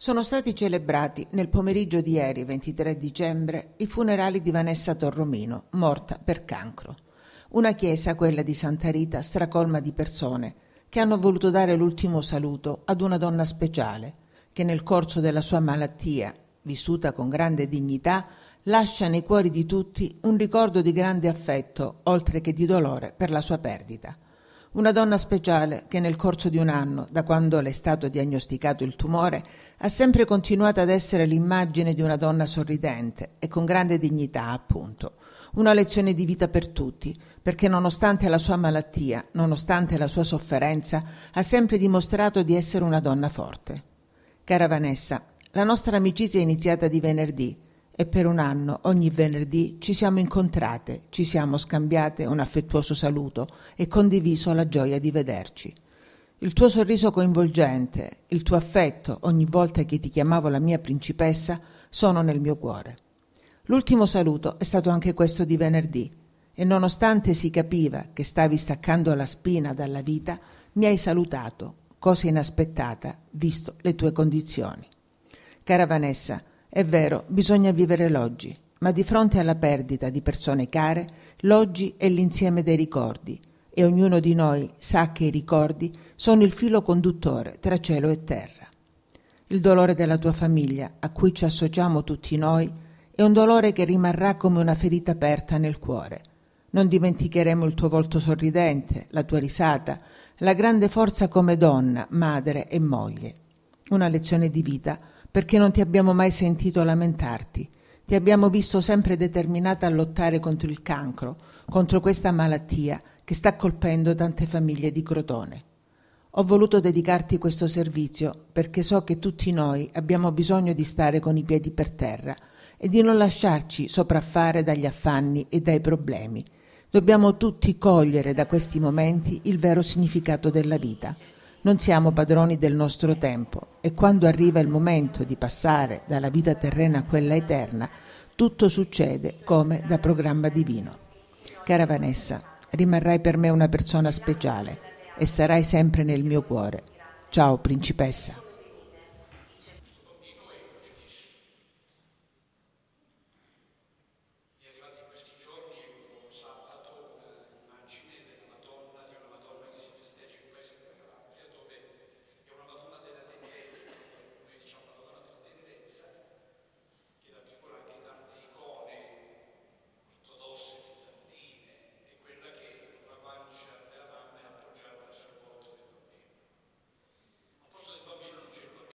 Sono stati celebrati nel pomeriggio di ieri, 23 dicembre, i funerali di Vanessa Torromino, morta per cancro. Una chiesa, quella di Santa Rita, stracolma di persone che hanno voluto dare l'ultimo saluto ad una donna speciale che nel corso della sua malattia, vissuta con grande dignità, lascia nei cuori di tutti un ricordo di grande affetto, oltre che di dolore per la sua perdita. Una donna speciale che nel corso di un anno, da quando le è stato diagnosticato il tumore, ha sempre continuato ad essere l'immagine di una donna sorridente e con grande dignità, appunto. Una lezione di vita per tutti, perché nonostante la sua malattia, nonostante la sua sofferenza, ha sempre dimostrato di essere una donna forte. Cara Vanessa, la nostra amicizia è iniziata di venerdì e per un anno ogni venerdì ci siamo incontrate, ci siamo scambiate un affettuoso saluto e condiviso la gioia di vederci. Il tuo sorriso coinvolgente, il tuo affetto ogni volta che ti chiamavo la mia principessa sono nel mio cuore. L'ultimo saluto è stato anche questo di venerdì e nonostante si capiva che stavi staccando la spina dalla vita, mi hai salutato, cosa inaspettata, visto le tue condizioni. Cara Vanessa, è vero, bisogna vivere l'oggi, ma di fronte alla perdita di persone care, l'oggi è l'insieme dei ricordi e ognuno di noi sa che i ricordi sono il filo conduttore tra cielo e terra. Il dolore della tua famiglia, a cui ci associamo tutti noi, è un dolore che rimarrà come una ferita aperta nel cuore. Non dimenticheremo il tuo volto sorridente, la tua risata, la grande forza come donna, madre e moglie. Una lezione di vita perché non ti abbiamo mai sentito lamentarti. Ti abbiamo visto sempre determinata a lottare contro il cancro, contro questa malattia che sta colpendo tante famiglie di Crotone. Ho voluto dedicarti questo servizio perché so che tutti noi abbiamo bisogno di stare con i piedi per terra e di non lasciarci sopraffare dagli affanni e dai problemi. Dobbiamo tutti cogliere da questi momenti il vero significato della vita. Non siamo padroni del nostro tempo, e quando arriva il momento di passare dalla vita terrena a quella eterna, tutto succede come da programma divino. Cara Vanessa, rimarrai per me una persona speciale e sarai sempre nel mio cuore. Ciao principessa.